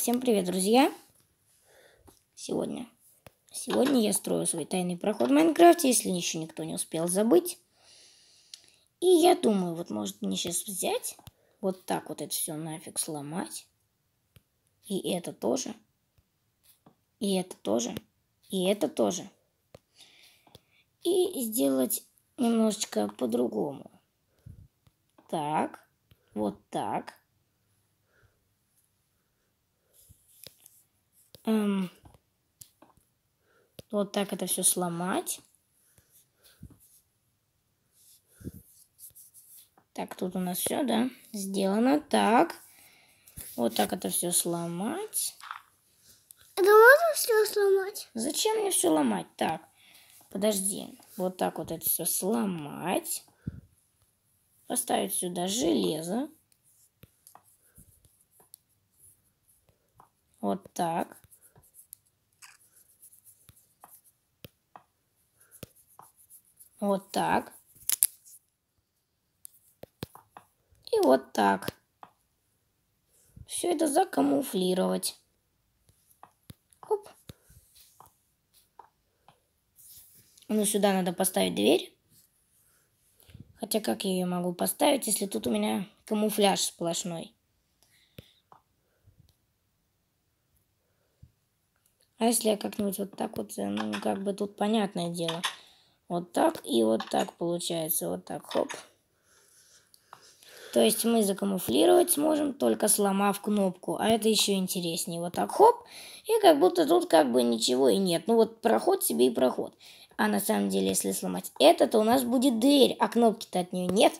всем привет, друзья! Сегодня. Сегодня я строю свой тайный проход в Майнкрафте, если еще никто не успел забыть. И я думаю, вот может мне сейчас взять, вот так вот это все нафиг сломать. И это тоже. И это тоже. И это тоже. И сделать немножечко по-другому. Так. Вот так. эм, вот так это все сломать. Так, тут у нас все, да, сделано. Так, вот так это все сломать. Это можно все сломать? Зачем мне все ломать? Так, подожди. Вот так вот это все сломать. Поставить сюда железо. Вот так. Вот так. И вот так. Все это закамуфлировать. Оп. Ну, сюда надо поставить дверь. Хотя как я ее могу поставить, если тут у меня камуфляж сплошной? А если я как-нибудь вот так вот, э, ну, как бы тут понятное дело. Вот так и вот так получается. Вот так, хоп. То есть мы закамуфлировать сможем, только сломав кнопку. А это еще интереснее. Вот так, хоп. И как будто тут как бы ничего и нет. Ну вот проход себе и проход. А на самом деле, если сломать это, то у нас будет дверь. А кнопки-то от нее нет.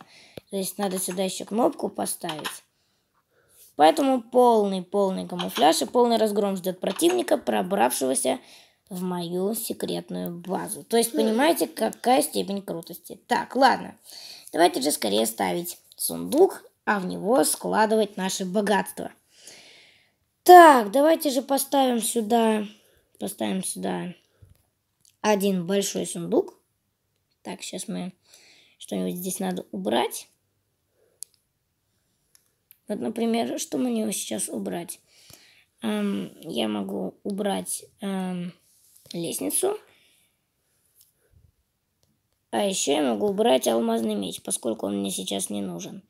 То есть надо сюда еще кнопку поставить. Поэтому полный-полный камуфляж и полный разгром ждет противника, пробравшегося в мою секретную базу. То есть, понимаете, какая степень крутости. Так, ладно. Давайте же скорее ставить сундук, а в него складывать наши богатства. Так, давайте же поставим сюда, поставим сюда один большой сундук. Так, сейчас мы что-нибудь здесь надо убрать. Вот, например, что мне сейчас убрать? Эм, я могу убрать эм, лестницу. А еще я могу убрать алмазный меч, поскольку он мне сейчас не нужен.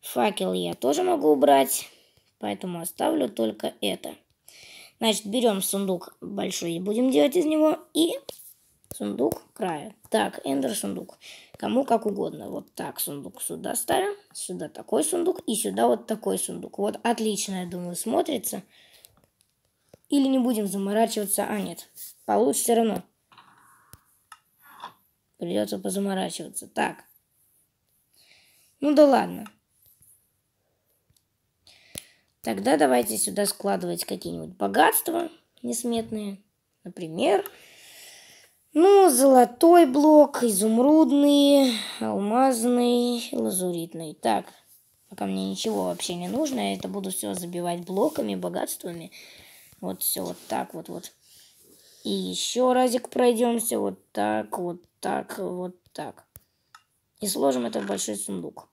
Факел я тоже могу убрать, поэтому оставлю только это. Значит, берем сундук большой и будем делать из него. И сундук края. Так, эндер сундук. Кому как угодно. Вот так сундук сюда ставим. Сюда такой сундук. И сюда вот такой сундук. Вот отлично, я думаю, смотрится. Или не будем заморачиваться, а нет. Получится все равно. Придется позаморачиваться. Так. Ну да ладно. Тогда давайте сюда складывать какие-нибудь богатства несметные. Например, ну, золотой блок, изумрудный, алмазный, лазуритный. Так, пока мне ничего вообще не нужно, я это буду все забивать блоками, богатствами. Вот все вот так вот вот. И еще разик пройдемся вот так, вот так, вот так. И сложим это в большой сундук.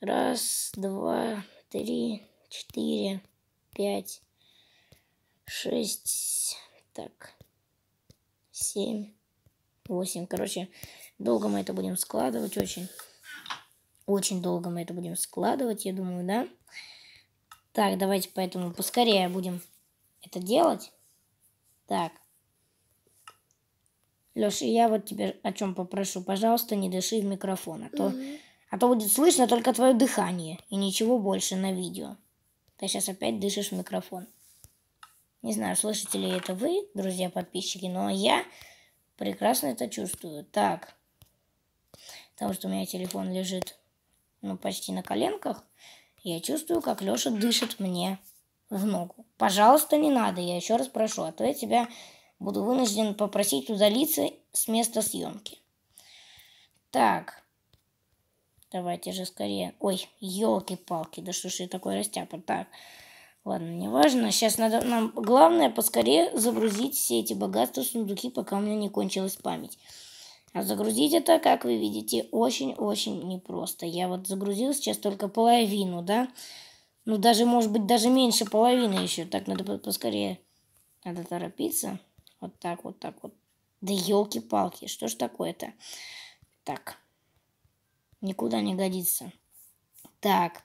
Раз, два, три, четыре, пять, шесть, так, семь, восемь. Короче, долго мы это будем складывать очень. Очень долго мы это будем складывать, я думаю, да? Так, давайте поэтому поскорее будем это делать. Так. Леша, я вот тебе о чем попрошу. Пожалуйста, не дыши в микрофон, а то, угу. а то будет слышно только твое дыхание и ничего больше на видео. Ты сейчас опять дышишь в микрофон. Не знаю, слышите ли это вы, друзья, подписчики, но я прекрасно это чувствую. Так, потому что у меня телефон лежит ну, почти на коленках, я чувствую, как Леша дышит мне в ногу. «Пожалуйста, не надо, я еще раз прошу, а то я тебя буду вынужден попросить удалиться с места съемки». Так, давайте же скорее. Ой, елки-палки, да что ж я такой растяпа. Так, ладно, не важно. Сейчас надо нам главное поскорее загрузить все эти богатства в сундуки, пока у меня не кончилась память. А загрузить это, как вы видите, очень-очень непросто. Я вот загрузил сейчас только половину, да, ну, даже, может быть, даже меньше половины еще. Так, надо поскорее. Надо торопиться. Вот так, вот так вот. Да елки-палки, что ж такое-то? Так. Никуда не годится. Так.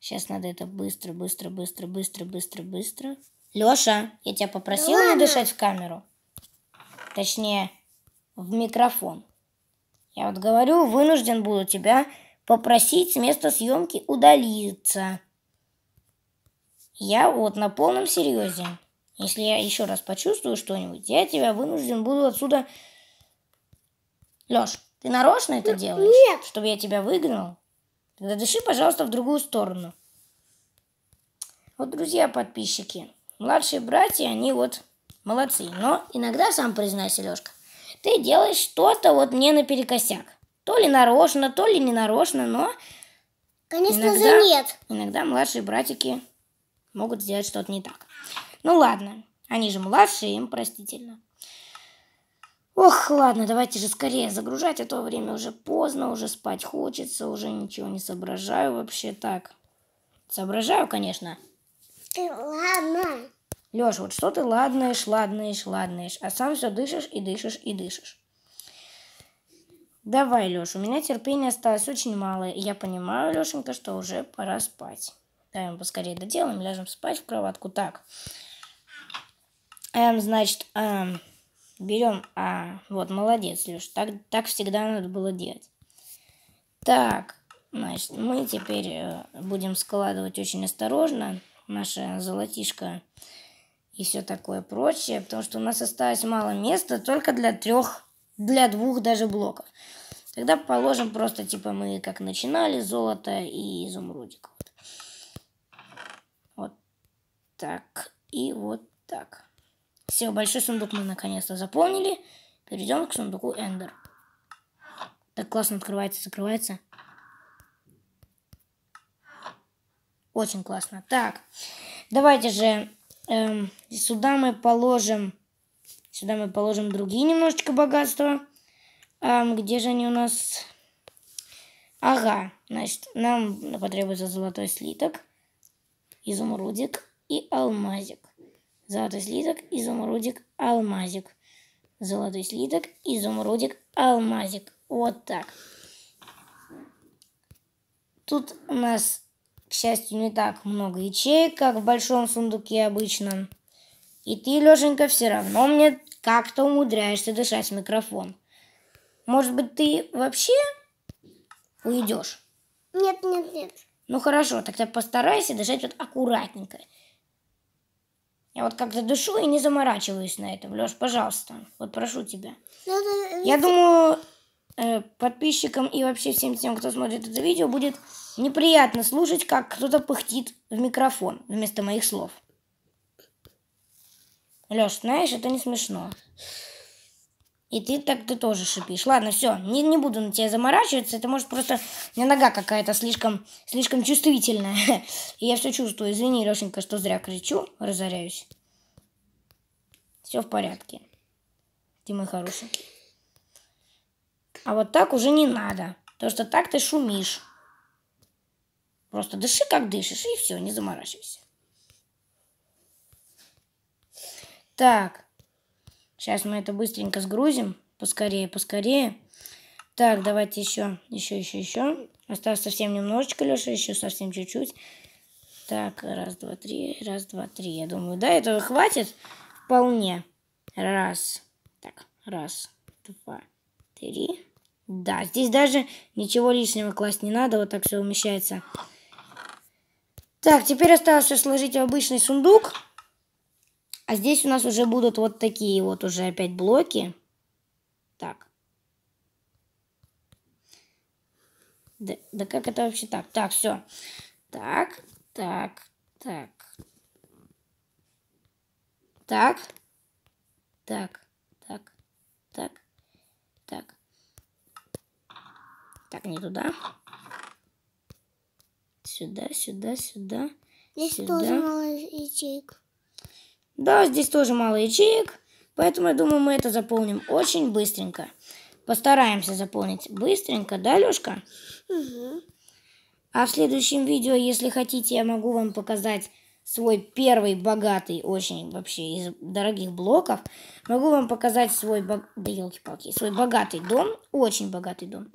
Сейчас надо это быстро, быстро, быстро, быстро, быстро, быстро. Лёша, я тебя попросила ну да не в камеру. Точнее, в микрофон. Я вот говорю, вынужден буду тебя попросить с места съемки удалиться. Я вот на полном серьезе. Если я еще раз почувствую что-нибудь, я тебя вынужден буду отсюда... Леш, ты нарочно это делаешь? Нет. Чтобы я тебя выгнал? Тогда дыши, пожалуйста, в другую сторону. Вот, друзья, подписчики, младшие братья, они вот молодцы. Но иногда, сам признайся, Лешка, ты делаешь что-то вот мне наперекосяк. То ли нарочно, то ли не нарочно, но... Конечно иногда, же нет. Иногда младшие братики могут сделать что-то не так. Ну ладно, они же младшие, им простительно. Ох, ладно, давайте же скорее загружать, а то время уже поздно, уже спать хочется, уже ничего не соображаю вообще так. Соображаю, конечно. ладно. Лёш, вот что ты ладнаешь, ладнаешь, ладнаешь, а сам все дышишь и дышишь и дышишь. Давай, Лёш, у меня терпения осталось очень мало, и я понимаю, Лёшенька, что уже пора спать. Давай мы поскорее доделаем, ляжем спать в кроватку. Так, эм, значит, эм, берем, а, вот, молодец, Леш, так, так всегда надо было делать. Так, значит, мы теперь э, будем складывать очень осторожно наше золотишко и все такое прочее, потому что у нас осталось мало места только для трех, для двух даже блоков. Тогда положим просто, типа, мы как начинали, золото и изумрудик так и вот так. Все, большой сундук мы наконец-то заполнили. Перейдем к сундуку Эндер. Так классно открывается, закрывается. Очень классно. Так, давайте же эм, сюда мы положим, сюда мы положим другие немножечко богатства. Эм, где же они у нас? Ага, значит, нам потребуется золотой слиток, изумрудик, и алмазик. Золотой слиток, изумрудик, алмазик. Золотой слиток, изумрудик, алмазик. Вот так. Тут у нас, к счастью, не так много ячеек, как в большом сундуке обычно. И ты, Лешенька, все равно мне как-то умудряешься дышать в микрофон. Может быть, ты вообще уйдешь? Нет, нет, нет. Ну хорошо, тогда постарайся дышать вот аккуратненько. Я вот как-то дышу и не заморачиваюсь на этом. Леш, пожалуйста, вот прошу тебя. Ну, э, Я думаю, э, подписчикам и вообще всем тем, кто смотрит это видео, будет неприятно слушать, как кто-то пыхтит в микрофон вместо моих слов. Леш, знаешь, это не смешно. И ты так ты тоже шипишь. Ладно, все, не, не буду на тебя заморачиваться. Это может просто у меня нога какая-то слишком, слишком чувствительная. И я все чувствую. Извини, Лешенька, что зря кричу, разоряюсь. Все в порядке. Ты мой хороший. А вот так уже не надо. Потому что так ты шумишь. Просто дыши, как дышишь, и все, не заморачивайся. Так. Сейчас мы это быстренько сгрузим. Поскорее, поскорее. Так, давайте еще, еще, еще, еще. Осталось совсем немножечко, Леша, еще совсем чуть-чуть. Так, раз, два, три, раз, два, три. Я думаю, да, этого хватит вполне. Раз, так, раз, два, три. Да, здесь даже ничего лишнего класть не надо, вот так все умещается. Так, теперь осталось все сложить в обычный сундук. А здесь у нас уже будут вот такие вот уже опять блоки. Так. Да, да как это вообще так? Так, все. Так, так, так. Так. Так, так, так, так. Так, не туда. Сюда, сюда, сюда. Здесь сюда. тоже мало ячеек. Да, здесь тоже мало ячеек, поэтому, я думаю, мы это заполним очень быстренько. Постараемся заполнить быстренько, да, Лёшка? Угу. А в следующем видео, если хотите, я могу вам показать свой первый богатый, очень вообще из дорогих блоков. Могу вам показать свой, бо... да елки-палки, свой богатый дом, очень богатый дом.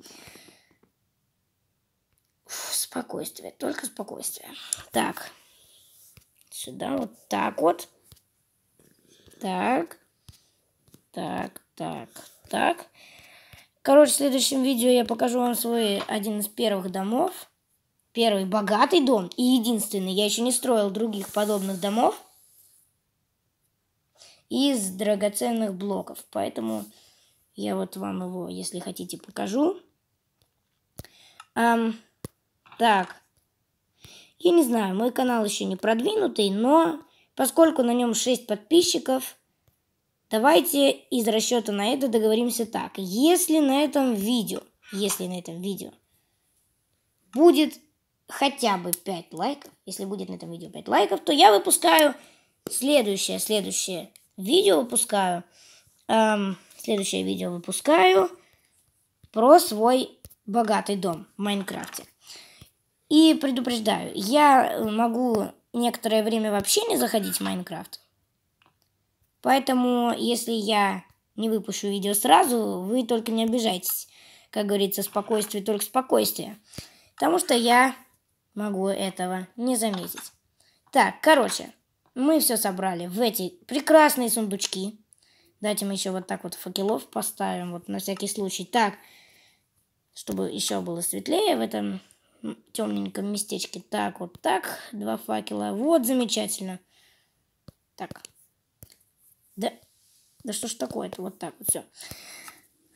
Фу, спокойствие, только спокойствие. Так, сюда вот так вот. Так. Так, так, так. Короче, в следующем видео я покажу вам свой один из первых домов. Первый богатый дом и единственный. Я еще не строил других подобных домов из драгоценных блоков. Поэтому я вот вам его, если хотите, покажу. Эм, так. Я не знаю, мой канал еще не продвинутый, но Поскольку на нем 6 подписчиков, давайте из расчета на это договоримся так. Если на этом видео, если на этом видео будет хотя бы 5 лайков, если будет на этом видео 5 лайков, то я выпускаю следующее, следующее видео выпускаю, эм, следующее видео выпускаю про свой богатый дом в Майнкрафте. И предупреждаю, я могу некоторое время вообще не заходить в Майнкрафт. Поэтому, если я не выпущу видео сразу, вы только не обижайтесь. Как говорится, спокойствие только спокойствие. Потому что я могу этого не заметить. Так, короче, мы все собрали в эти прекрасные сундучки. Дайте мы еще вот так вот факелов поставим, вот на всякий случай. Так, чтобы еще было светлее в этом темненьком местечке. Так, вот так. Два факела. Вот, замечательно. Так. Да, да что ж такое-то? Вот так вот все.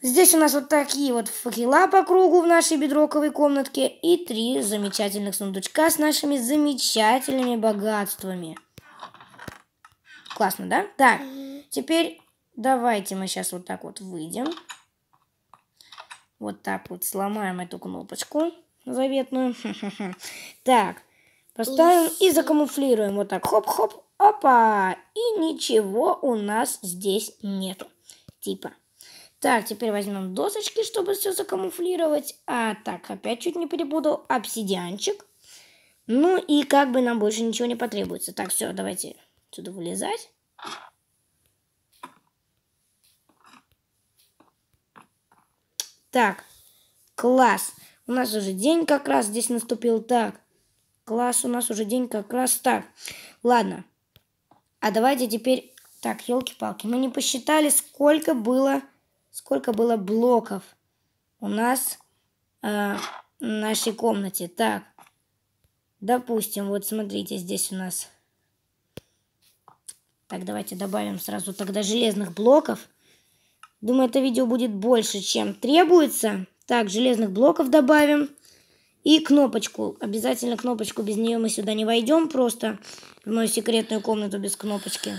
Здесь у нас вот такие вот факела по кругу в нашей бедроковой комнатке. И три замечательных сундучка с нашими замечательными богатствами. Классно, да? Так, теперь давайте мы сейчас вот так вот выйдем. Вот так вот сломаем эту кнопочку заветную. Так, поставим и закамуфлируем. Вот так, хоп-хоп, опа. И ничего у нас здесь нету. Типа. Так, теперь возьмем досочки, чтобы все закамуфлировать. А, так, опять чуть не перепутал. Обсидианчик. Ну и как бы нам больше ничего не потребуется. Так, все, давайте отсюда вылезать. Так, класс. У нас уже день как раз здесь наступил так. Класс, у нас уже день как раз так. Ладно. А давайте теперь... Так, елки-палки, мы не посчитали, сколько было, сколько было блоков у нас э, в нашей комнате. Так, допустим, вот смотрите, здесь у нас... Так, давайте добавим сразу тогда железных блоков. Думаю, это видео будет больше, чем требуется. Так, железных блоков добавим. И кнопочку. Обязательно кнопочку. Без нее мы сюда не войдем просто. В мою секретную комнату без кнопочки.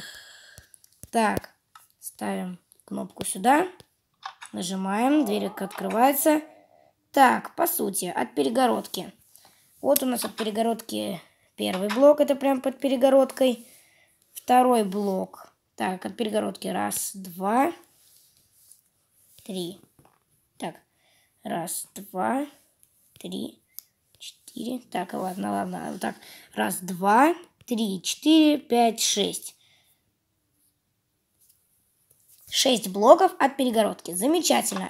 Так. Ставим кнопку сюда. Нажимаем. Дверь открывается. Так, по сути, от перегородки. Вот у нас от перегородки первый блок. Это прям под перегородкой. Второй блок. Так, от перегородки. Раз, два, три. Раз, два, три, четыре. Так, ладно, ладно. Вот так. Раз, два, три, четыре, пять, шесть. Шесть блоков от перегородки. Замечательно.